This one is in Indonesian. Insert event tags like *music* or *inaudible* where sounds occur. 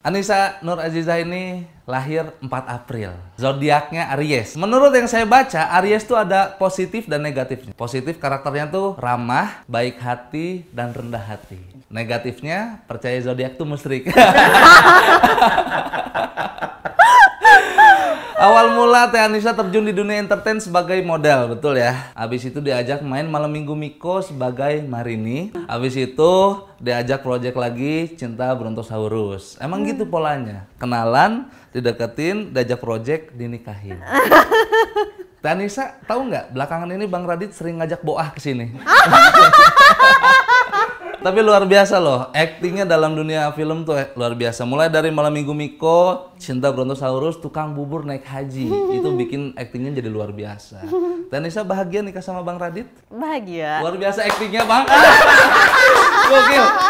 Anissa Nur Aziza ini lahir 4 April. Zodiaknya Aries. Menurut yang saya baca, Aries tuh ada positif dan negatifnya. Positif karakternya tuh ramah, baik hati, dan rendah hati. Negatifnya percaya zodiak tuh musrik. *laughs* Awal mula Teh Anissa terjun di dunia entertain sebagai model, betul ya? Habis itu diajak main malam minggu Miko sebagai Marini. Habis itu diajak project lagi Cinta Beruntung Brontosaurus. Emang hmm. gitu polanya? Kenalan, dideketin, diajak project, dinikahin. *laughs* Teh Anissa, tahu nggak belakangan ini Bang Radit sering ngajak Boah ke sini? *laughs* tapi luar biasa loh aktingnya dalam dunia film tuh luar biasa mulai dari malam minggu Miko cinta Brontosaurus tukang bubur naik haji itu bikin aktingnya jadi luar biasa Tanisa bahagia nikah sama Bang Radit bahagia luar biasa aktingnya Bang *laughs* gokil